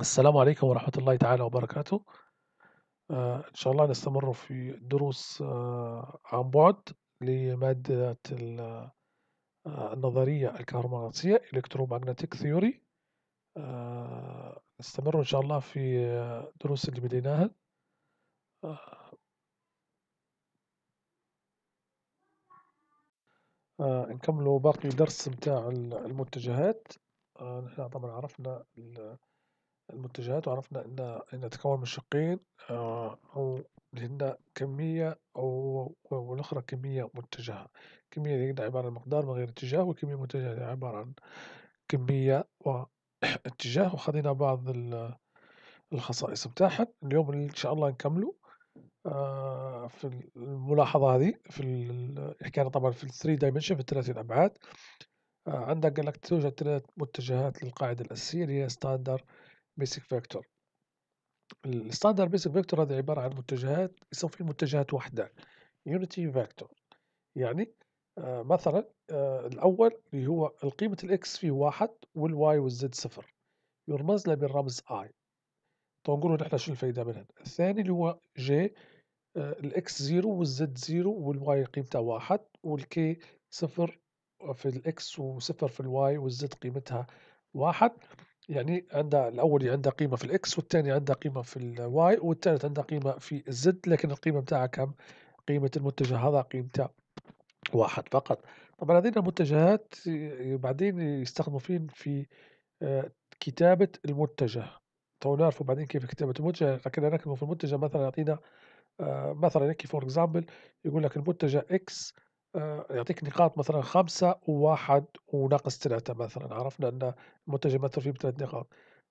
السلام عليكم ورحمة الله تعالى وبركاته آه إن شاء الله نستمر في دروس آه عن بعد لمادة آه النظرية الكهرومغناطيسية Electromagnetic Theory آه، نستمر إن شاء الله في آه، دروس اللي بديناها آه، نكملوا باقي درس متاع المتجهات نحن طبعا عرفنا المنتجات وعرفنا أن أن تتكون من شقين آه، أو لأن كمية أو والأخرى كمية متجهة كمية لأن عبارة عن مقدار من غير اتجاه وكمية متجهة عبارة عن كمية واتجاه وخذينا بعض الخصائص بتاعها اليوم إن شاء الله نكملو آه، في الملاحظة هذه في حكينا طبعا في الثري دايمنشن في الثلاثي الأبعاد آه، عندك قال لك توجد ثلاث متجهات للقاعدة الأساسية اللي هي ستاندر بيسك فيكتور الستاندر بيسك فيكتور هذا عبارة عن متجهات يصير فيه متجهات وحدة يونيتي فيكتور يعني آه مثلا آه الأول اللي هو القيمة الإكس فيه واحد والواي والزد صفر يرمز له بالرمز I طبعا نقول نحن شو الفايدة منها الثاني اللي هو جي الإكس زيرو والزد زيرو والواي قيمتها واحد والكي صفر آه، في الإكس وصفر في الواي والزد قيمتها واحد يعني عندها الاول عندها قيمه في الاكس والثاني عندها قيمه في الواي والثالث عندها قيمه في الزد لكن القيمه بتاعها كم قيمه المتجه هذا قيمته واحد فقط طبعا هذه المتجهات بعدين يستخدموا فين في آه، كتابه المتجه تو نعرفوا بعدين كيف كتابه المتجه لكن نكتبه في المتجه مثلا يعطينا آه، مثلا هيك فور اكزامبل يقول لك المتجه اكس آه، يعطيك نقاط مثلا خمسة وواحد وناقص ثلاثة مثلا عرفنا أن المنتج مثلا فيه بثلاث نقاط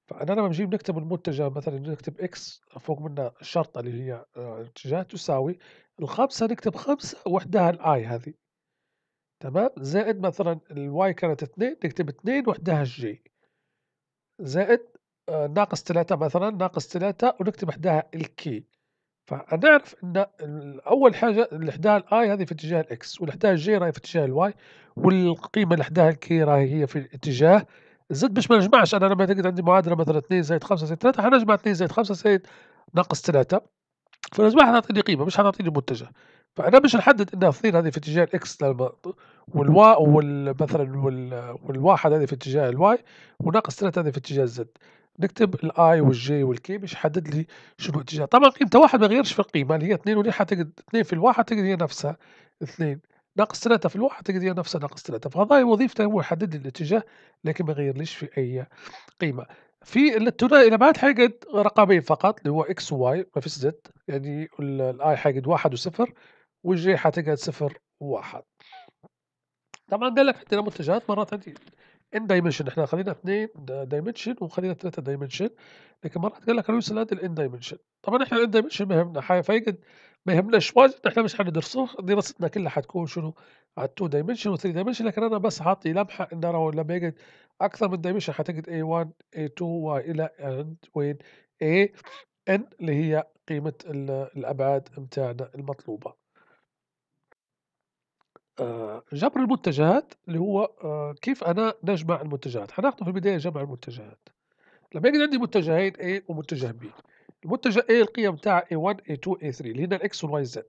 فأنا لما نجي نكتب المنتج مثلا نكتب إكس فوق منها الشرطة اللي هي الاتجاه آه، تساوي الخمسة نكتب خمسة وحدها الآي هذه تمام زائد مثلا الواي كانت اثنين نكتب اثنين وحدها الجي زائد آه، ناقص ثلاثة مثلا ناقص ثلاثة ونكتب وحدها الكي فنعرف ان اول حاجه الاحداث الاي هذه في اتجاه الاكس والاحداث الجي راهي في اتجاه الواي والقيمه الاحداث الكي راهي هي في اتجاه زد باش ما نجمعش انا لما تجد عندي معادله مثلا 2 زائد 5 زائد 3 حنجمع 2 زائد 5 زائد ناقص 3 فالمجموعه حتعطيني قيمه مش حتعطيني متجه فانا باش نحدد انها الثير هذه في اتجاه الاكس والوا مثلا والواحد هذه في اتجاه الواي وناقص 3 هذه في اتجاه الزد نكتب الاي والجي والكي باش يحدد لي شنو الاتجاه طبعا قيمة واحد ما غيرش في القيمة اللي هي اثنين ونحة تقد اثنين في الواحد تقد هي نفسها اثنين ناقص ثلاثة في الواحد تقد هي نفسها ناقص ثلاثة فهذا وظيفته هو يحدد لي الاتجاه لكن ما غيرليش في أي قيمة في الثنائي لما بعد حيقعد رقمين فقط اللي هو اكس وواي ما فيش زد يعني الاي حيقعد واحد وصفر والجي حتقعد صفر وواحد طبعا قال لك عندنا منتجات مرات ثانية ان دايمنشن احنا خلينا اثنين دايمنشن وخلينا ثلاثه دايمنشن لكن مرات قال لك هنوصل لهذا الان دايمنشن طبعا احنا الان دايمنشن ما يهمنا فيجد ما يهمناش واجد احنا مش هندرسوه دراستنا كلها حتكون شنو على 2 دايمنشن و 3 دايمنشن لكن انا بس حاطي لمحه ان انا لما يجد اكثر من دايمنشن حتجد A1 A2 والى اند وين A n اللي هي قيمه الابعاد بتاعنا المطلوبه آه، جبر المنتجات اللي هو آه، كيف انا نجمع المنتجات حناخده في البدايه جمع المنتجات لما يجي عندي متجهين A ومتجه B المتجه A القيم بتاعها A1 A2 A3 اللي هنا الإكس والواي زد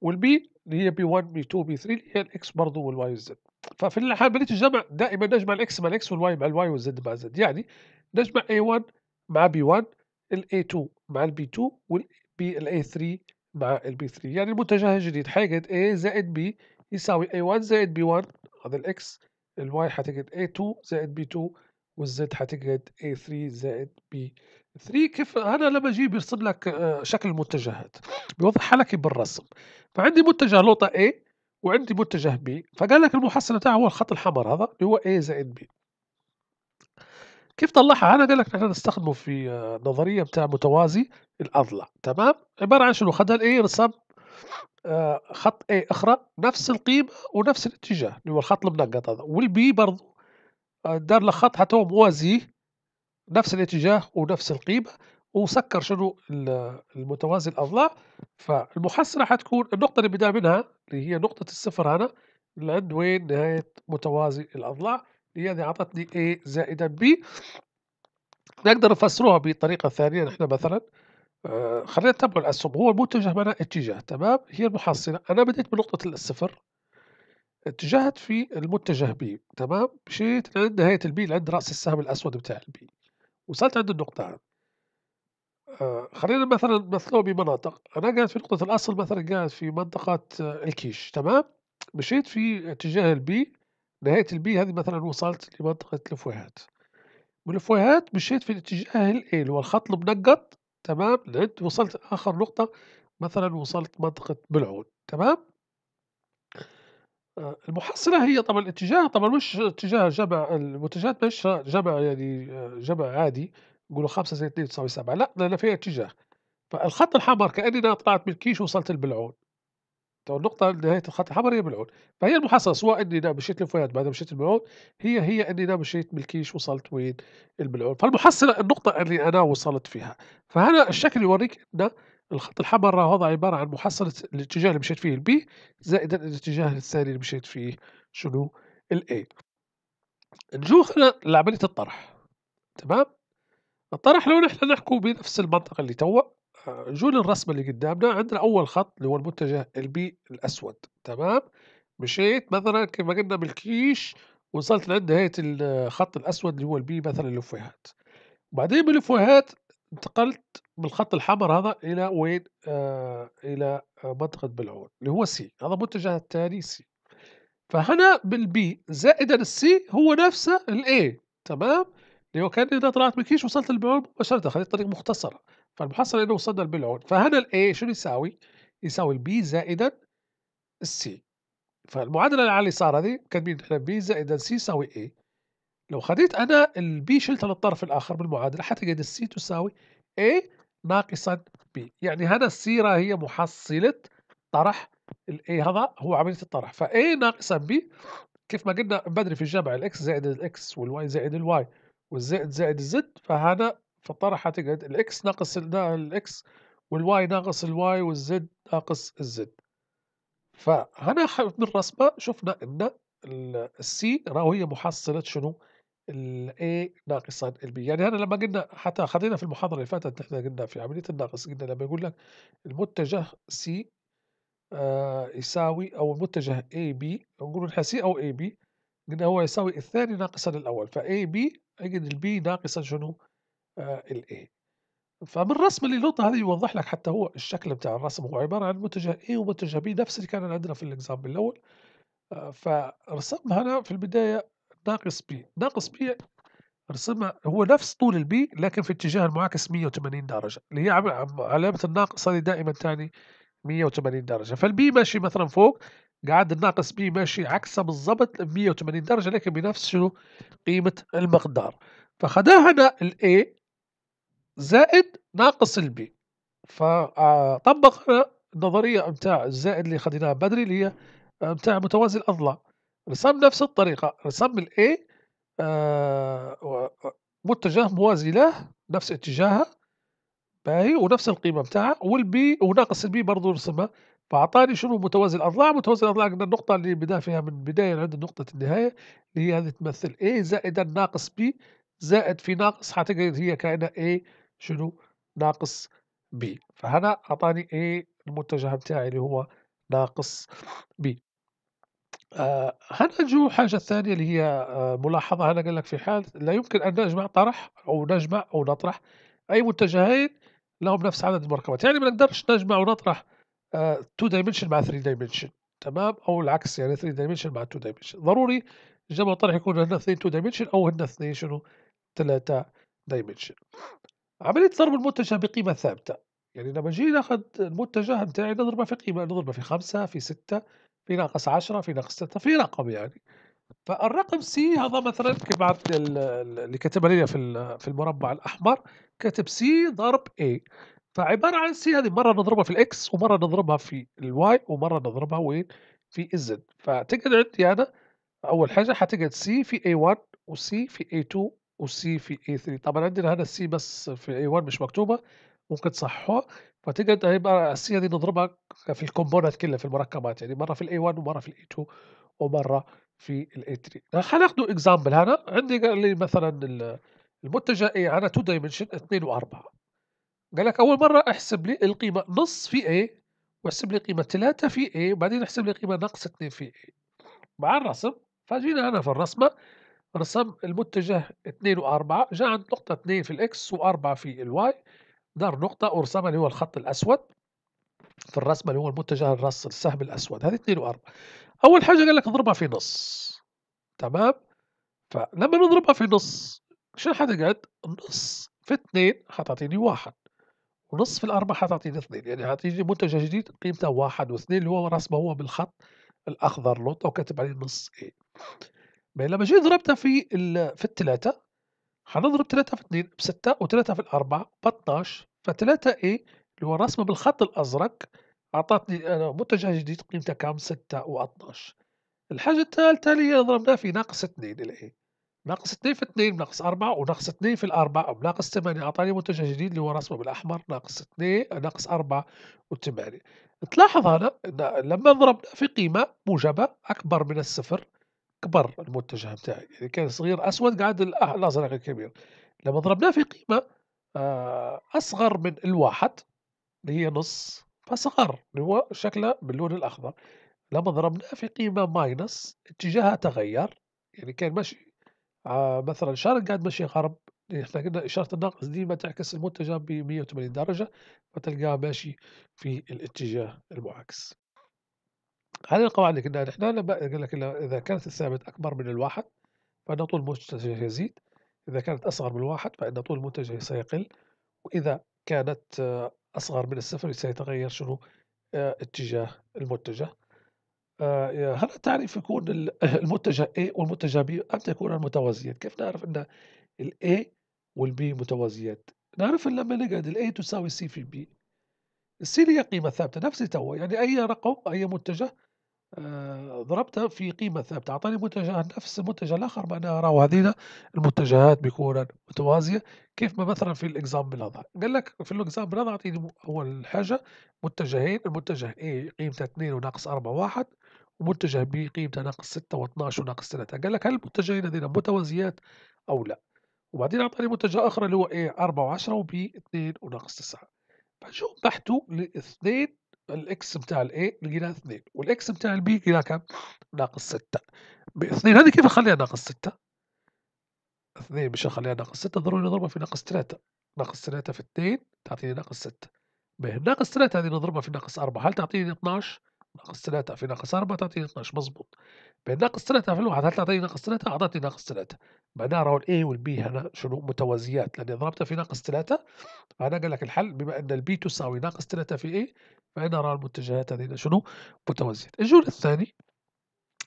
والبي اللي هي B1 B2 B3 اللي هي الإكس برضه والواي والزد ففي الحال عملية الجمع دائما نجمع الإكس مع الإكس والواي مع الواي والزد مع الزد يعني نجمع A1 مع B1 ال A2 مع ال B2 وال A3 مع ال B3 يعني المنتج الجديد حاجة A زائد B يساوي A1 زائد B1 هذا الإكس الواي حتجد A2 زائد B2 والزد حتجد A3 زائد B3 كيف أنا لما أجي بيرسم لك آه، شكل المتجهات بيوضح لك بالرسم فعندي متجه لوطه A وعندي متجه B فقال لك المحصلة بتاعه هو الخط الحمر هذا اللي هو A زائد B كيف طلعها انا قال لك نحن نستخدمه في آه، نظريه بتاع متوازي الاضلاع تمام عباره عن شنو خدها الاي رسم آه، خط اي اخرى نفس القيمه ونفس الاتجاه اللي هو الخط المنقط هذا والبي برضو آه، دار له خط حتى هو موازي نفس الاتجاه ونفس القيمه وسكر شنو المتوازي الاضلاع فالمحصله حتكون النقطه اللي بدا منها اللي هي نقطه الصفر هنا لعند وين نهايه متوازي الاضلاع اللي هذه اعطتني اي زائدا بي نقدر نفسروها بطريقه ثانيه نحن مثلا آه، خلينا نتبع الاسهم هو المتجه بنى اتجاه تمام هي المحصله انا بديت بنقطه الصفر اتجهت في المتجه بي تمام مشيت لعند نهايه البي لعند راس السهم الاسود بتاع البي وصلت عند النقطه هذه آه، خلينا مثلا نمثله بمناطق انا قاعد في نقطه الاصل مثلا قاعد في منطقه آه، الكيش تمام مشيت في اتجاه البي نهايه البي هذه مثلا وصلت لمنطقه الفويهات من الفويهات مشيت في الاتجاه الايل اللي هو الخط المنقط تمام لعند وصلت آخر نقطة مثلا وصلت منطقة بلعون تمام آه، المحصلة هي طبعا الاتجاه طبعا مش اتجاه جمع المنتجات مش جمع يعني آه، جمع عادي نقولوا 5 زائد 2 تساوي 7 لا لأن فيها اتجاه فالخط الحمر كأننا طلعت من كيش وصلت البلعون تو النقطة نهاية الخط الحمر هي ملعون فهي المحصلة سواء اني انا مشيت لفؤاد بعد مشيت الملعون هي هي اني انا مشيت ملكيش وصلت وين الملعون فالمحصلة النقطة اللي انا وصلت فيها فهنا الشكل يوريك ان الخط الحمر هذا عبارة عن محصلة الاتجاه اللي مشيت فيه البي زائدا الاتجاه الثاني اللي مشيت فيه شنو الاي نجوخ لعملية الطرح تمام الطرح لو نحن نحكو بنفس المنطقة اللي توا جول الرسم اللي قدامنا عندنا اول خط اللي هو المتجه البي الاسود تمام مشيت مثلا كما قلنا بالكيش وصلت لعند نهاية الخط الأسود اللي هو البي مثلا الفوهات بعدين بالفوهات انتقلت بالخط الحمر هذا إلى وين آه إلى منطقة بلعون اللي هو سي هذا المتجه الثاني سي فهنا بالبي زائدا السي هو نفسه الاي تمام اللي هو كان إذا طلعت بالكيش وصلت للبلعون مباشرة خليت طريق مختصرة فالمحصل طيب، انه وصلنا للمليون فهنا A شنو يساوي؟ يساوي البي زائدا C فالمعادله اللي على اليسار هذه كاتبين احنا بي زائدا سي يساوي A لو خذيت انا الـ B شلتها للطرف الاخر بالمعادله حتجد السي تساوي A ناقصا بي يعني هنا C هي محصله طرح الاي هذا هو عمليه الطرح فاي ناقصا بي كيف ما قلنا بدري في الجمع الاكس زائد الاكس والواي زائد الواي والزائد زائد الزد فهذا فالطرح حتقعد الاكس ناقص الاكس والواي ناقص الواي والزد ناقص الزد فهنا من الرسمه شفنا ان السي راهو هي محصله شنو الاي ناقصا البي يعني هنا لما قلنا حتى خذينا في المحاضره اللي فاتت احنا قلنا في عمليه الناقص قلنا لما يقول لك المتجه سي آه يساوي او المتجه اي بي نقول لها سي او اي بي قلنا هو يساوي الثاني ناقصا الاول فاي بي اجد البي ناقصا شنو آه، الايه فبالرسم اللي لوطه هذه يوضح لك حتى هو الشكل بتاع الرسم هو عبارة عن متجه A ومتجه B نفس اللي كان عندنا في الإكزامبل الأول آه، فرسمها هنا في البداية ناقص B ناقص B رسمها هو نفس طول البي لكن في اتجاه المعاكس 180 درجة اللي هي علامة الناقص هذه دائما تعني 180 درجة فالبي ماشي مثلا فوق قاعد الناقص بي ماشي عكسه بالضبط 180 درجة لكن بنفس شنو قيمة المقدار فخداها هنا الاي زائد ناقص البي فطبقنا النظريه امتاع الزائد اللي خديناها بدري اللي هي امتاع متوازي الاضلاع رسم نفس الطريقه رسم الاي آه، متجه موازي له نفس اتجاهها باهي ونفس القيمه نتاعها والبي وناقص البي برضه رسمها فاعطاني شنو متوازي الاضلاع متوازي الاضلاع قلنا النقطه اللي بدا فيها من بدايه عند نقطه النهايه اللي هي هذه تمثل A زائد ناقص B زائد في ناقص حتى هي كأنها A شنو ناقص بي فهنا اعطاني اي المتجه بتاعي اللي هو ناقص بي آه هنا جو حاجة ثانية اللي هي آه ملاحظة هنا قال لك في حال لا يمكن أن نجمع طرح أو نجمع أو نطرح أي متجهين لهم نفس عدد المركبات يعني ما نقدرش نجمع ونطرح 2 آه دايمنشن مع 3 دايمنشن تمام أو العكس يعني 3 دايمنشن مع 2 دايمنشن ضروري جمع طرح يكون هنا 2 دايمنشن أو هنا 2 شنو 3 دايمنشن عملية ضرب المتجه بقيمة ثابتة يعني لما نجي ناخذ المتجه نتاعي نضربه في قيمة نضربه في خمسة في ستة في ناقص عشرة في ناقص ستة في رقم يعني فالرقم سي هذا مثلا كما اللي كتبها لنا في في المربع الأحمر كتب سي ضرب اي فعبارة عن سي هذه مرة نضربها في الإكس ومرة نضربها في الواي ومرة نضربها وين في الزد فتقعد عندي أنا أول حاجة حتقعد سي في A1 وسي في A2 وسي في اي 3 طبعا عندنا هنا السي بس في اي 1 مش مكتوبه ممكن تصححوها فتقدر هيبقى السي هذه نضربها في الكومبوننت كلها في المركبات يعني مره في الاي 1 ومره في الاي 2 ومره في الاي 3 هناخده اكزامبل هنا عندي قال لي مثلا المتجه اي على 2 دايمنشن 2 و4 قال لك اول مره احسب لي القيمه نص في اي واحسب لي قيمه 3 في اي وبعدين احسب لي قيمه ناقص 2 في اي مع الرسم فجينا هنا في الرسمه رسم المتجه 2 و4 جاء عند نقطة 2 في الإكس و4 في الواي دار نقطة ورسمها اللي هو الخط الأسود في الرسمة اللي هو المتجه الرص السهم الأسود هذه 2 و4 أول حاجة قال لك اضربها في نص تمام فلما نضربها في نص شنو حتقعد؟ النص في 2 حتعطيني 1 ونص في الأربعة حتعطيني 2 يعني حتيجي منتج جديد قيمته 1 و2 اللي هو رسمه هو بالخط الأخضر لوطة وكاتب عليه نص إيه بين لما جيت ضربتها في في الثلاثة حنضرب ثلاثة في اثنين بستة وثلاثة في الأربعة ب 12 فثلاثة إيه اللي هو الرسمة بالخط الأزرق أعطتني أنا متجه جديد قيمته كام ستة و 12 الحاجة الثالثة اللي هي ضربناها في ناقص اثنين الحين ناقص اثنين في اثنين ناقص أربعة وناقص اثنين في الأربعة بناقص ثمانية أعطاني متجه جديد اللي هو رسمه بالأحمر ناقص اثنين ناقص أربعة وثمانية تلاحظ هنا لما ضربنا في قيمة موجبة أكبر من الصفر اكبر المتجه بتاعي يعني كان صغير اسود قاعد الازرق الكبير لما ضربناه في قيمه آه، اصغر من الواحد اللي هي نص فصغر اللي هو شكله باللون الاخضر لما ضربناه في قيمه ماينس اتجاهها تغير يعني كان ماشي آه، مثلا شرق قاعد ماشي غرب احنا قلنا اشاره الناقص ديما تعكس المتجه ب 180 درجه فتلقاه ماشي في الاتجاه المعاكس هذه القواعد اللي كنا نحن قال لك إذا كانت الثابت أكبر من الواحد فإن طول المنتج يزيد إذا كانت أصغر من الواحد فإن طول المنتج سيقل وإذا كانت آه، أصغر من الصفر سيتغير شنو آه، اتجاه المتجه آه، هل التعريف يكون المتجه A والمتجه B أم تكون متوازيات كيف نعرف أن ال A وال B متوازيات نعرف أن لما نقعد ال A تساوي C في B السي هي قيمة ثابتة نفس تو يعني أي رقم أي متجه آه، ضربتها في قيمة ثابتة أعطاني متجه نفس المتجه الآخر معناها راهو هذينا المتجهات بيكون متوازية كيف ما مثلا في الإكزام بلاضة قال لك في الإكزام بلاضة أعطيني أول حاجة متجهين المتجه A قيمته 2 وناقص 4 1 ومتجه B قيمته ناقص 6 و12 وناقص 3 قال لك هل المتجهين هذين متوازيات أو لا وبعدين أعطاني متجه آخر اللي هو A 4 و10 وB 2 وناقص 9 فشو بحثوا لاثنين الاكس بتاع الاي لقيناه 2 والاكس بتاع البي لقيناه كم؟ ناقص 6 ب 2 هذه كيف اخليها ناقص 6 2 مش اخليها ناقص 6 ضروري نضربها في ناقص 3 ناقص 3 في 2 تعطيني ناقص 6 به ناقص 3 هذه نضربها في ناقص 4 هل تعطيني 12 ناقص 3 في ناقص 4 تعطيني 12 مظبوط بين ناقص 3 في الواحد هل تعطيني ناقص 3 أعطتني ناقص 3 معناها راهو الاي والبي هنا شنو متوازيات لأني ضربتها في ناقص 3 معناها قال لك الحل بما أن البي تساوي ناقص 3 في A فأنا راهو المتجهات هذه شنو متوازيات الجول الثاني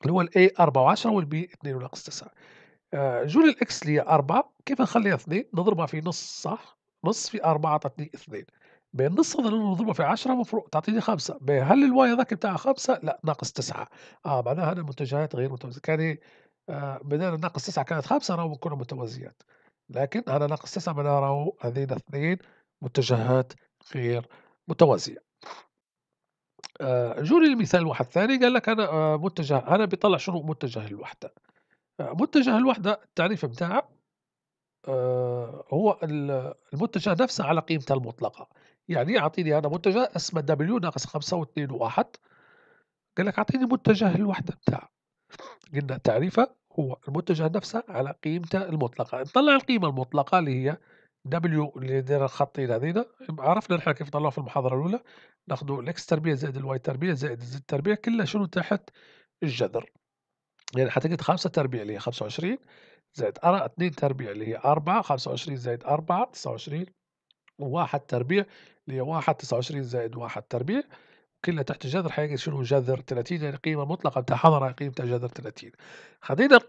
اللي هو الاي 4 و10 والبي 2 وناقص 9 آه، جول الإكس اللي هي 4 كيف نخليها 2 نضربها في نص صح نص في 4 أعطتني 2 بين نص ظل نضربه في 10 مفروض تعطيني 5 هل الواي هذاك بتاع 5 لا ناقص 9 اه معناها انا منتجات غير متوازيه كان آه بدل ناقص 9 كانت 5 راهو كنا متوازيات لكن انا ناقص 9 معناها راهو هذين اثنين متجهات غير متوازيه آه جوني المثال واحد ثاني قال لك انا آه متجه انا بيطلع شنو متجه الوحده آه متجه الوحده التعريف بتاعه آه، هو المتجه نفسه على قيمته المطلقه يعني اعطيني انا منتجه اسمه دبليو ناقص خمسة واثنين واحد قال لك اعطيني منتجه الوحده بتاعه قلنا تعريفه هو المنتجه نفسه على قيمته المطلقه نطلع القيمه المطلقه اللي هي دبليو اللي دينا الخطين هذينا عرفنا نحن كيف طلعوا في المحاضره الاولى ناخذوا الاكس تربيع زائد الواي تربيع زائد الزد تربيع كلها شنو تحت الجذر يعني حتجد خمسة تربيع اللي هي خمسة وعشرين زائد أربعة اثنين تربيع اللي هي أربعة خمسة وعشرين زائد أربعة تسعة وعشرين واحد تربيع اللي هي واحد تسعة وعشرين زائد واحد تربيع كلها تحت الجذر حيجي شنو جذر 30 يعني القيمة المطلقة بتاع حضرة قيمتها جذر 30 خذينا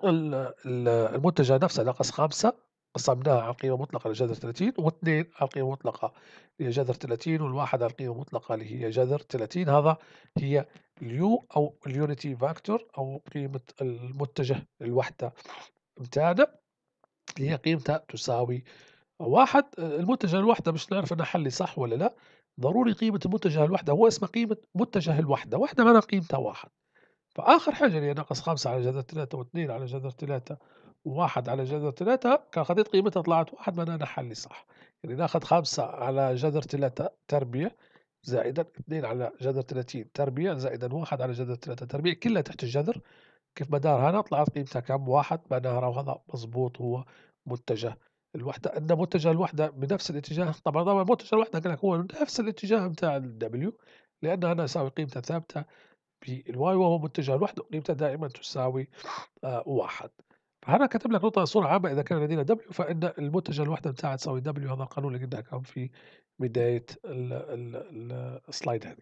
المنتجة نفسها ناقص خمسة قسمناها على القيمة المطلقة لجذر 30 واثنين على القيمة المطلقة هي جذر 30 والواحد على القيمة المطلقة اللي هي جذر 30 هذا هي اليو أو اليونيتي فاكتور أو قيمة المتجه الوحدة بتاعنا اللي هي قيمتها تساوي واحد المتجه الوحدة مش نعرف انها حلي صح ولا لا ضروري قيمة المتجه الوحدة هو اسمه قيمة متجه الوحدة وحدة معناها قيمتها واحد فآخر حاجة اللي هي ناقص خمسة على جذر ثلاثة واثنين على جذر ثلاثة وواحد على جذر ثلاثة كان خذيت قيمتها طلعت واحد معناها أنا حلي صح يعني ناخذ خمسة على جذر ثلاثة تربيع زائدا اثنين على جذر ثلاثين تربيع زائدا واحد على جذر ثلاثه تربيع كلها تحت الجذر كيف ما دار هنا طلعت قيمتها كم واحد معناها هذا مضبوط هو متجه الوحده ان متجه الوحده بنفس الاتجاه طبعا طبعا متجه الوحده قال لك هو نفس الاتجاه بتاع الدبليو لان انا اساوي قيمته ثابته بالواي وهو متجه الوحده قيمته دائما تساوي آه واحد فهنا كتب لك نقطه صوره عامه اذا كان لدينا دبليو فان المتجه الوحده بتاعها تساوي دبليو هذا القانون اللي قلنا كان في بدايه السلايد هذه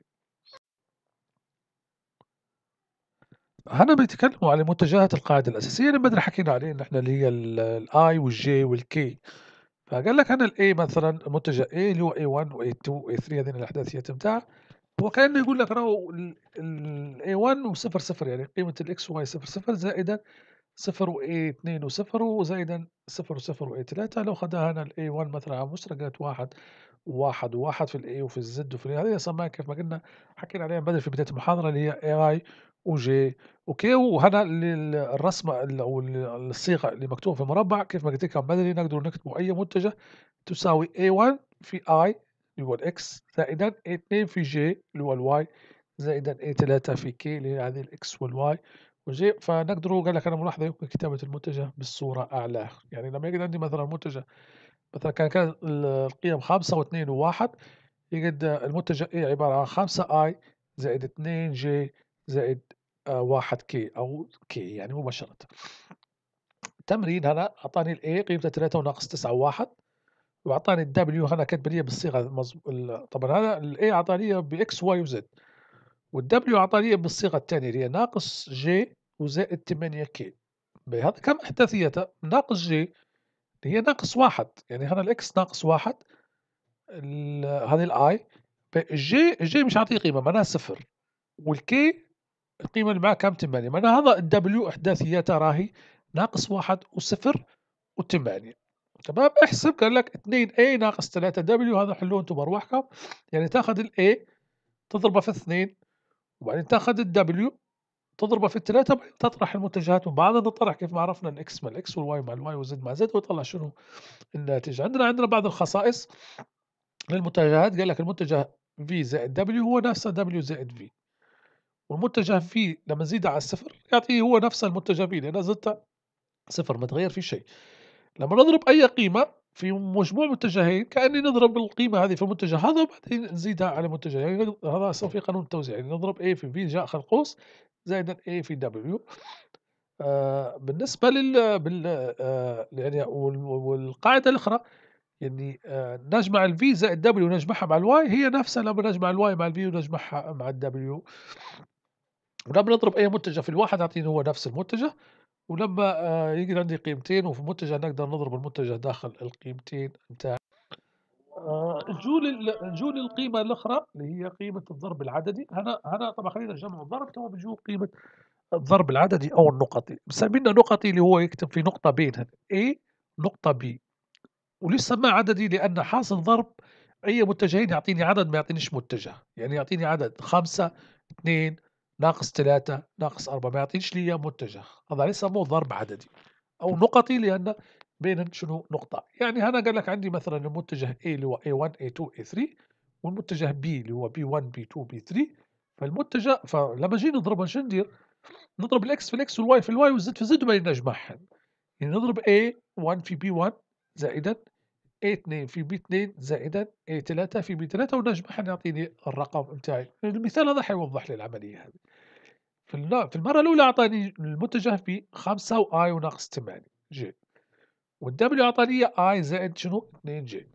هنا بيتكلموا على منتجات القاعده الاساسيه اللي بدنا حكينا عليه إن إحنا اللي هي الاي والجي والكي فقال لك انا الاي مثلا منتج اي اللي هو اي 1 واي 2 واي 3 هذين الاحداثيات بتاع هو كانه يقول لك راهو الاي 1 و0 0 يعني قيمه الاكس واي 0 0 زائدا 0 واي 2 و0 وزائدا 0 و0 واي 3 لو خدها هنا الاي 1 مثلا على مشتركات واحد واحد وواحد في الاي وفي الزد وفي هذه صمام كيف ما قلنا حكينا عليها بدري في بدايه المحاضره اللي هي AI وجي اوكي وهنا الرسمه او الصيغه اللي مكتوبه في المربع كيف ما قلت لكم بدري نقدر نكتبه اي متجه تساوي A1 في I اللي هو الاكس زائدا A2 في J اللي هو الواي زائدا A3 في K اللي هي هذه الاكس والواي وجي فنقدر قال لك انا ملاحظه يمكن كتابه المتجه بالصوره اعلى يعني لما يقعد عندي مثلا متجه مثلا كان كان القيم 5 و2 و1 يجد المتجه A عباره عن 5 I زائد 2 j زائد آه، واحد كي أو كي يعني مباشرة تمرين هنا أعطاني الاي A قيمته 3 وناقص 9 واحد وأعطاني الدبليو هنا كاتب لي بالصيغة طبعا هذا الاي اعطاني أعطاني بإكس واي وزد والدبليو أعطاني بالصيغة الثانية اللي هي ناقص جي وزائد 8 كي بهذا كم أحداثيته ناقص جي هي ناقص واحد يعني هنا الإكس ناقص واحد هذه الآي جي جي مش عاطيه قيمة معناها صفر والكي القيمة اللي معاه كم 8 معناها هذا الدبليو إحداثياته راهي ناقص واحد وصفر وثمانية تمام احسب قال لك 2 a ناقص 3 w هذا حلوه انتم بارواحكم يعني تاخذ ال a تضربه في 2 وبعدين تاخذ ال w تضربه في الثلاثة بعدين تطرح المتجهات من بعضها تطرح كيف ما عرفنا الاكس مع الاكس والواي مع الواي وزد مع زد ويطلع شنو الناتج عندنا عندنا بعض الخصائص للمتجهات قال لك المتجه v زائد w هو نفسه w زائد v والمتجه في لما نزيده على الصفر يعطيه هو نفس المتجه في لأن زدته صفر ما تغير في شيء لما نضرب أي قيمة في مجموع متجهين كأني نضرب القيمة هذه في المتجه هذا وبعدين نزيدها على متجه يعني هذا صار في قانون التوزيع يعني نضرب A في في جاء خلقوس زائدا زائد A في W آه بالنسبة لل بال آه يعني والقاعدة الأخرى يعني آه نجمع الفي زائد دبليو ونجمعها مع الواي هي نفسها لما نجمع الواي مع الفي ونجمعها مع الدبليو ولما نضرب اي متجه في الواحد يعطيني هو نفس المتجه ولما آه، يجي عندي قيمتين وفي متجه نقدر نضرب المتجه داخل القيمتين نتاعي آه، الجول الجول القيمه الاخرى اللي هي قيمه الضرب العددي هنا هنا طبعا خلينا نجمع الضرب تو بنجيو قيمه الضرب العددي او النقطي مسمينا نقطي اللي هو يكتب في نقطه بين اي نقطه بي ولسه ما عددي لان حاصل ضرب اي متجهين يعطيني عدد ما يعطينيش متجه يعني يعطيني عدد خمسة اثنين ناقص ثلاثة ناقص أربعة ما يعطينيش لي متجه هذا ليس مو ضرب عددي او نقطي لان بين شنو نقطه يعني هنا قال لك عندي مثلا المتجه A اللي هو A1 A2 A3 والمتجه B اللي هو B1 B2 B3 فالمتجه فلما جينا نضربها شو ندير نضرب الاكس في الاكس والواي في الواي والزد في الزد وما نجمعهم يعني نضرب A1 في B1 زائدا a2 في b2 زائدا a3 إيه، في b3 ونجمعها يعطيني الرقم نتاعي المثال هذا حيوضح لي العملية هذه في المرة الأولى أعطاني المتجه في 5 و i وناقص 8 جي والدبليو أعطاني i زائد شنو 2 جي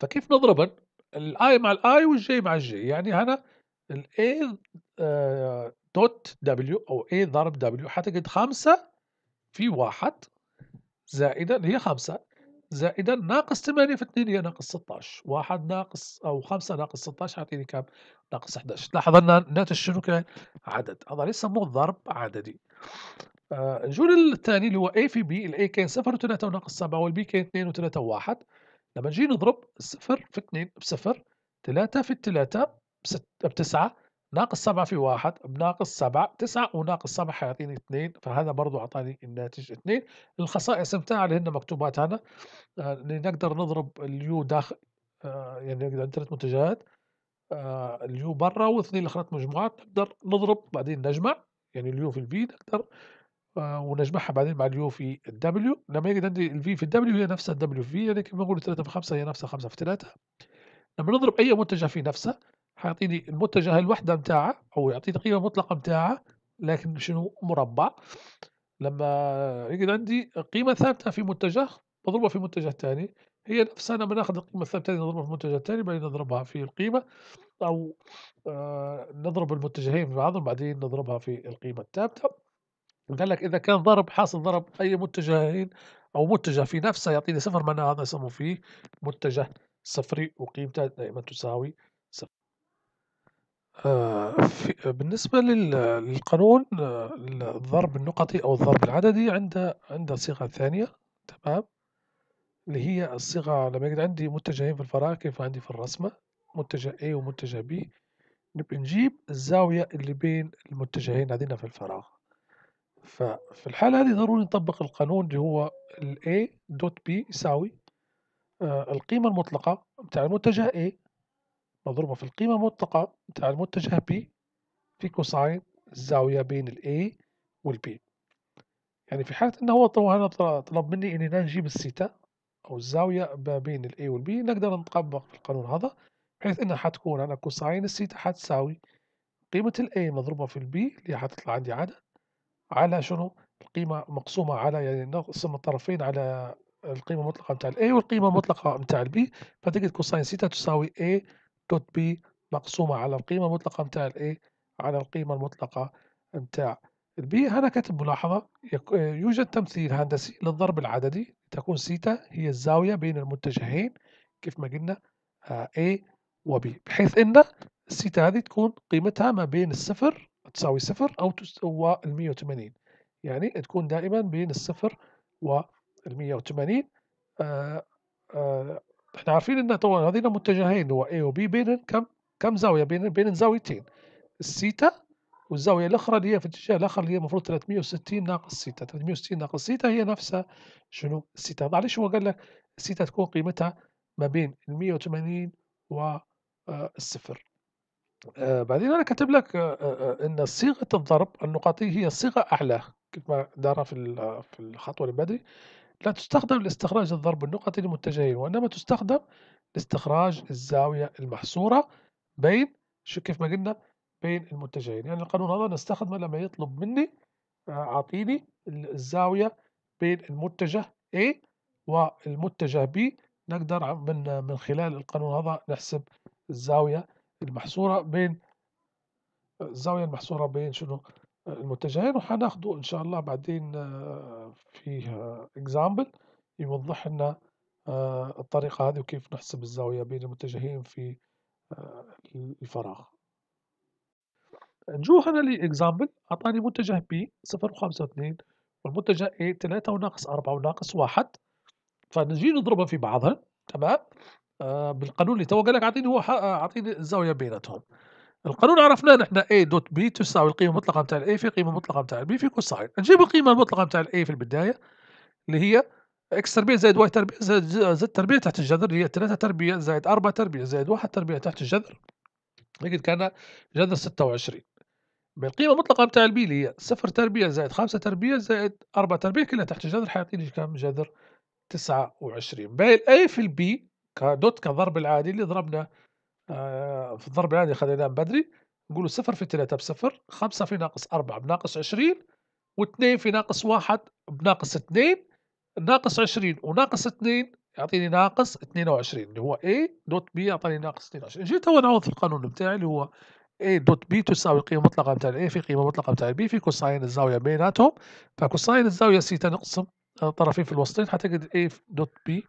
فكيف نضربن الاي مع الاي والجي مع الجي يعني هنا الاي آه، دوت دبليو او اي ضرب دبليو حتى قد 5 في 1 زائدا هي 5 زائدا ناقص 8 في 2 هي ناقص 16 1 ناقص أو 5 ناقص 16 يعطيني كم ناقص 11 لاحظ أن الناتج شنو كان؟ عدد هذا ليس مو ضرب عددي آه، الجول الثاني اللي هو A في B A كان 0 و3 وناقص 7 B كان 2 و3 و1 لما نجي نضرب 0 في 2 ب 0 3 في 3 ب 9 ناقص سبعة في واحد بناقص سبعة تسعة وناقص سبعة حيعطيني اثنين فهذا برضو أعطاني الناتج اثنين الخصائص متاعها اللي هن مكتوبات هنا آه، اللي نقدر نضرب اليو داخل آه، يعني نقدر ثلاث منتجات آه، اليو برا واثنين اللي مجموعات نقدر نضرب بعدين نجمع يعني اليو في البي نقدر ونجمعها بعدين مع اليو في الدبليو لما يجي عندي الفي في الدبليو هي نفسها الدبليو في يعني كما نقول 3 في 5 هي نفسها 5 في 3 لما نضرب اي منتجه في نفسها حيعطيني المتجه الوحده متاعها او يعطيني القيمه المطلقه متاعها لكن شنو مربع لما يجد عندي قيمه ثابته في متجه مضروبه في متجه ثاني هي نفسها لما ناخذ القيمه الثابته نضربها في المتجه الثاني بعدين نضربها في القيمه او آه، نضرب المتجهين في بعضهم بعدين نضربها في القيمه الثابته قال لك اذا كان ضرب حاصل ضرب اي متجهين او متجه في نفسه يعطيني صفر معناها هذا يسموه فيه متجه صفري وقيمته دائما تساوي آه، في- بالنسبة للقانون الضرب النقطي أو الضرب العددي عنده عنده صيغة ثانية تمام اللي هي الصيغة لما يجد عندي متجهين في الفراغ كيف عندي في الرسمة متجه A ومتجه B نبي نجيب الزاوية اللي بين المتجهين عندنا في الفراغ ففي الحالة هذه ضروري نطبق القانون اللي هو ال A دوت B يساوي آه، القيمة المطلقة متاع المتجه A مضروبة في القيمة المطلقة بتاع المتجه بي في كوساين الزاوية بين الـ A والـ B يعني في حالة أنه هو طلب مني إني نجيب السيتا أو الزاوية ما بين الـ A والـ B نقدر نطبق في القانون هذا بحيث إنها حتكون أنا كوساين السيتا حتساوي قيمة الـ A مضروبة في الـ B اللي حتطلع عندي عدد على شنو القيمة مقسومة على يعني نقسم الطرفين على القيمة المطلقة متاع الـ A والقيمة المطلقة متاع الـ B فتجد كوساين سيتا تساوي A دوت بي مقسومة على القيمة المطلقة متاع A على القيمة المطلقة متاع البي هنا كاتب ملاحظة يوجد تمثيل هندسي للضرب العددي تكون سيتا هي الزاوية بين المتجهين كيف ما قلنا آه، A و B بحيث أن السيتا هذه تكون قيمتها ما بين الصفر تساوي صفر أو تساوي ال 180 يعني تكون دائما بين الصفر وال 180 احنا عارفين ان طبعا لدينا متجهين هو A و B بين كم كم زاويه بين بين زاويتين السيتا والزاويه الاخرى اللي هي في الاتجاه الاخر اللي هي المفروض 360 ناقص سيتا 360 ناقص سيتا هي نفسها شنو السيتا معلش هو قال لك السيتا تكون قيمتها ما بين ال 180 والصفر الصفر آه، بعدين انا كاتب لك آه، آه، ان صيغه الضرب النقطي هي صيغه اعلى كما دارها في في الخطوه اللي بدري لا تستخدم لاستخراج الضرب النقطي للمتجهين وإنما تستخدم لاستخراج الزاوية المحصورة بين شو كيف ما قلنا بين المتجهين يعني القانون هذا نستخدمه لما يطلب مني آه، أعطيني الزاوية بين المتجه A والمتجه B نقدر من من خلال القانون هذا نحسب الزاوية المحصورة بين الزاوية المحصورة بين شنو المتجهين وحناخده إن شاء الله بعدين آه، في اكزامبل آه، يوضح لنا آه، الطريقة هذه وكيف نحسب الزاوية بين المتجهين في الفراغ نجو هنا لإكزامبل أعطاني متجه بي 0 و 0.25 والمتجه اي 3 وناقص 4 وناقص 1 فنجي نضربها في بعضها تمام بالقانون اللي تو قال لك أعطيني هو أعطيني الزاوية بيناتهم القانون عرفناه نحن A دوت B تساوي القيمة المطلقة متاع A في قيمة مطلقة متاع B في كوساين نجيب القيمة المطلقة متاع A في البداية اللي هي X تربيع زائد Y تربيع زائد Z تربيع تحت الجذر اللي هي 3 تربيع زائد 4 تربيع زائد 1 تربيع تحت الجذر لقد كان جذر 26 بالقيمة المطلقة متاع البي اللي هي 0 تربيع زائد 5 تربيع زائد 4 تربيع كلها تحت الجذر حيعطيني كم جذر 29 وعشرين باقي الأي في البي كدوت كضرب العادي اللي ضربناه آه، في الضرب العادي خذيناه بدري نقولوا صفر في ثلاثة بصفر خمسة في ناقص أربعة بناقص عشرين واثنين في ناقص واحد بناقص اثنين ناقص عشرين وناقص اثنين يعطيني ناقص اثنين وعشرين اللي هو A دوت B يعطيني ناقص اثنين وعشرين جيت هو نعوض في القانون بتاعي اللي هو A دوت B تساوي القيمة المطلقة بتاع A في قيمة مطلقة بتاع B في كوساين الزاوية بيناتهم فكوساين الزاوية سيتا نقسم الطرفين في الوسطين حتى A دوت B اللي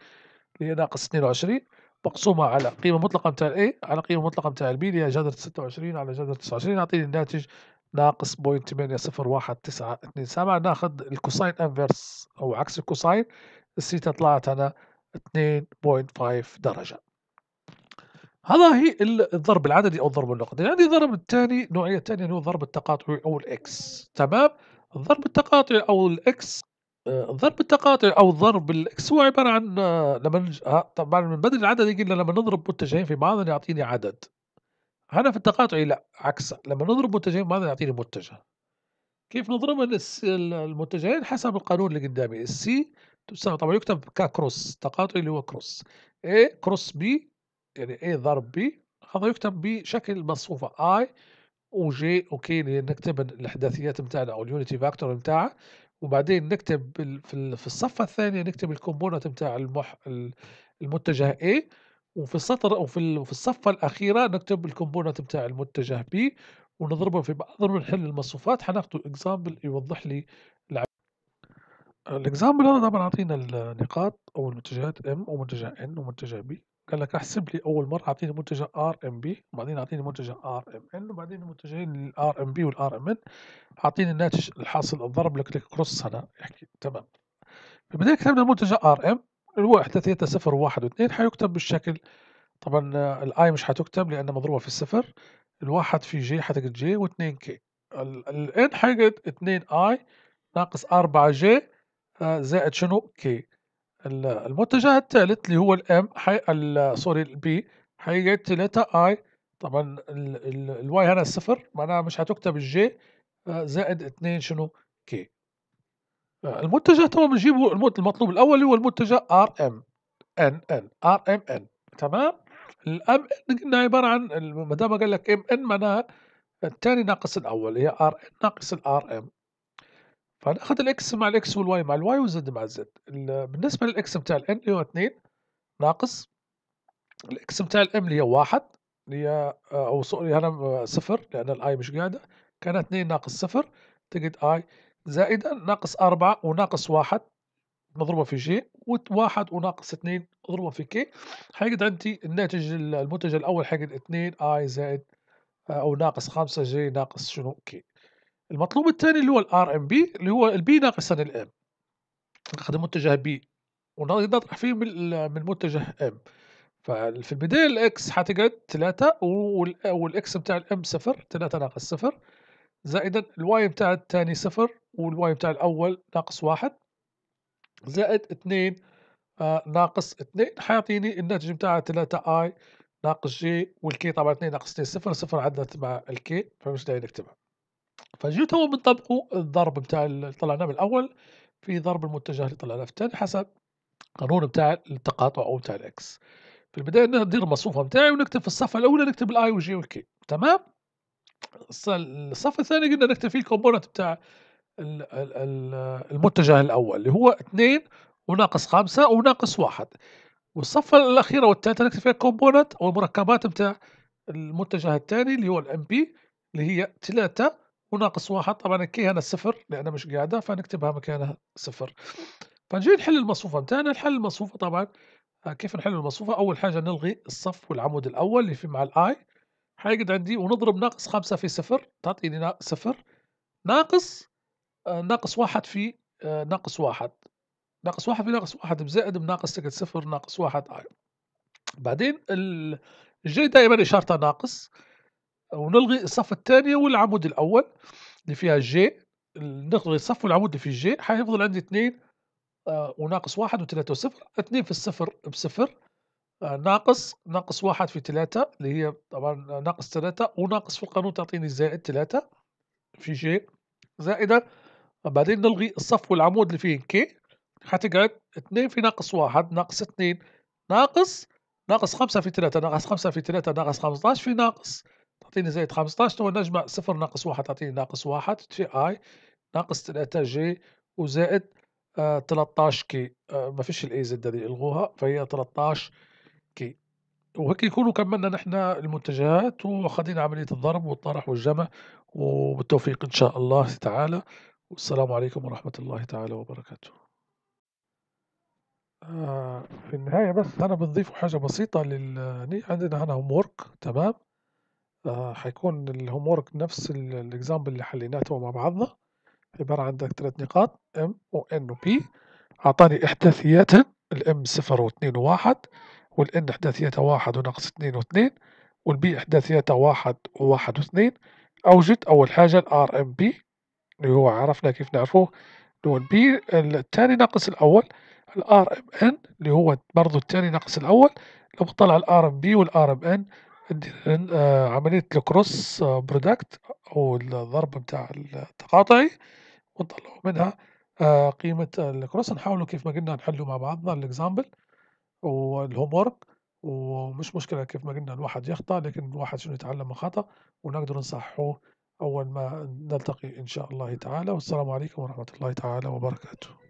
هي ناقص اثنين وعشرين مقسومة على قيمة مطلقة متاع A على قيمة مطلقة متاع B اللي هي جذر 26 على جذر 29 يعطيني الناتج ناقص بوينت ناخذ الكوساين انفيرس أو عكس الكوساين السيتا طلعت أنا 2.5 درجة هذا هي الضرب العددي أو الضرب النقدي عندي يعني الضرب الثاني نوعية ثانية هو الضرب التقاطعي أو الإكس تمام الضرب التقاطعي أو الإكس آه، ضرب التقاطع او ضرب الاكس هو عباره عن آه، لما نج... آه، طبعا من بدل العدد يقول لما نضرب متجهين في بعض يعطيني عدد هنا في التقاطعي لا عكسه لما نضرب متجهين في بعض يعطيني متجه كيف نضرب المتجهين حسب القانون اللي قدامي السي تساوي طبعا يكتب ككروس تقاطعي اللي هو كروس A كروس بي يعني A ضرب بي هذا يكتب بشكل مصفوفة I وجي وكي اللي نكتب الاحداثيات بتاعنا او اليونيتي فاكتور بتاعها وبعدين نكتب في الصفة الثانية نكتب الكومبوننت بتاع المح المتجه A وفي السطر وفي الصفة الأخيرة نكتب الكومبوننت بتاع المتجه B ونضربهم في بعض ونحل المصفوفات حناخدو اكزامبل يوضح لي الاكزامبل هذا طبعا اعطينا النقاط أو المتجهات M ومتجه N ومتجه B قال لك احسب لي اول مره اعطيني منتجه ار ام بي وبعدين اعطيني منتجه ار ام ان وبعدين المنتجين الار ام بي والار ام ان اعطيني الناتج الحاصل الضرب لك لك كروس سنه يحكي يعني تمام فبدينا كتبنا المنتجه ار ام الواحد ثلاثة 0 صفر وواحد واثنين حيكتب بالشكل طبعا الاي مش حتكتب لان مضروبه في الصفر الواحد في جي حتجد جي واثنين كي الان حيقعد 2 اي ناقص 4 جي آه، زائد شنو كي المتجه الثالث اللي هو الام حي سوري البي حيجي لتا اي طبعا الواي هنا صفر معناها مش هتكتب الجي آه، زائد 2 شنو كي آه، المنتجع تمام بنجيب المطلوب الاول اللي هو المنتجع ار ام ان ان ار ام ان تمام الام ان قلنا عباره عن ما دام قال لك ام ان معناها الثاني ناقص الاول هي ار ان ناقص الار ام فناخذ الاكس مع الاكس والواي مع الواي والزد مع الزد بالنسبه للاكس بتاع الان اللي هو 2 ناقص الاكس بتاع الام اللي هي واحد اللي هي آه، او سوري يعني انا آه، صفر لان الاي مش قاعده كان 2 ناقص صفر تجد اي زائدا ناقص أربعة وناقص واحد مضروبة في جي وواحد وناقص اثنين مضروبة في كي حيجد عندي الناتج المنتج الأول حيجد اثنين اي زائد آه، أو ناقص خمسة جي ناقص شنو كي المطلوب الثاني اللي هو الار ام بي اللي هو البي ناقصا الام نخدم متجه بي ونطرح فيه من متجه ام ففي البداية الاكس حتقعد 3 والاكس بتاع الام صفر 3 ناقص صفر زائدا الواي بتاع الثاني صفر والواي بتاع الأول ناقص واحد زائد اثنين آه ناقص اثنين حيعطيني الناتج بتاع 3 اي ناقص جي والكي طبعا اثنين ناقص اثنين صفر صفر عدت مع الكي فمش داعي نكتبها فجيت هو بنطبقه الضرب بتاع اللي طلعناه بالاول في ضرب المتجه اللي طلعناه في الثاني حسب قانون بتاع التقاطع او بتاع الاكس في البدايه ندير المصفوفه بتاعي ونكتب في الصفحه الاولى نكتب الاي والجي والكي تمام الصف الثاني قلنا نكتب فيه الكومبوننت بتاع المتجه الاول اللي هو 2 وناقص 5 وناقص 1 والصفه الاخيره والثالثه نكتب فيها الكومبوننت او المركبات بتاع المتجه الثاني اللي هو الام بي اللي هي 3 وناقص واحد طبعا نكيها هنا صفر لأنها مش قاعدة فنكتبها مكانها صفر فنجي نحل المصفوفة متاعنا نحل المصفوفة طبعا آه، كيف نحل المصفوفة أول حاجة نلغي الصف والعمود الأول اللي في مع الآي حيقعد عندي ونضرب ناقص خمسة في صفر تعطيني صفر ناقص آه، ناقص واحد في آه، ناقص واحد ناقص واحد في ناقص واحد بزائد بناقص تقعد صفر ناقص واحد آي بعدين الجي دائما إشارته ناقص ونلغي الصف الثاني والعمود الاول اللي فيها جي نلغي الصف والعمود اللي فيه جي حيفضل عندي 2 آه وناقص واحد وثلاثة وصفر اثنين في الصفر بصفر آه، ناقص ناقص واحد في ثلاثة اللي هي طبعا ناقص ثلاثة وناقص في القانون تعطيني زائد ثلاثة في جي زائدة بعدين نلغي الصف والعمود اللي فيه كي حتقعد اثنين في ناقص واحد ناقص اثنين ناقص ناقص خمسة في ثلاثة ناقص خمسة في ثلاثة ناقص 15 في ناقص تعطيني زايد 15 تو نجمع صفر ناقص واحد تعطيني ناقص واحد تي اي ناقص 3 جي وزائد آه 13 كي آه، ما فيش الاي زد هذه الغوها فهي 13 كي وهيك يكونوا كملنا نحن المنتجات وخذينا عملية الضرب والطرح والجمع وبالتوفيق إن شاء الله تعالى والسلام عليكم ورحمة الله تعالى وبركاته آه، في النهاية بس أنا بنضيف حاجة بسيطة لل آه، عندنا هنا هوم تمام آه، حيكون الهوم وورك نفس الاكزامبل اللي حليناته مع بعضنا عبارة عن عندك ثلاث نقاط M و N و P أعطاني إحداثياتها الام صفر واثنين وواحد والان إحداثياتها واحد وناقص اثنين واثنين والبي و واحد وواحد واثنين اوجد اول حاجة الار ام بي اللي هو عرفنا كيف نعرفوه اللي هو البي الثاني ناقص الاول الار ام ان اللي هو برضو الثاني ناقص الاول لو طلع الار ام بي والار ام ان آه، عملية الكروس برودكت أو الضرب بتاع التقاطعي ونطلعوا منها آه، قيمة الكروس نحاولوا كيف ما قلنا نحلوا مع بعضنا الإكزامبل والهوم ورك ومش مشكلة كيف ما قلنا الواحد يخطأ لكن الواحد شنو يتعلم من خطأ ونقدر نصححه أول ما نلتقي إن شاء الله تعالى والسلام عليكم ورحمة الله تعالى وبركاته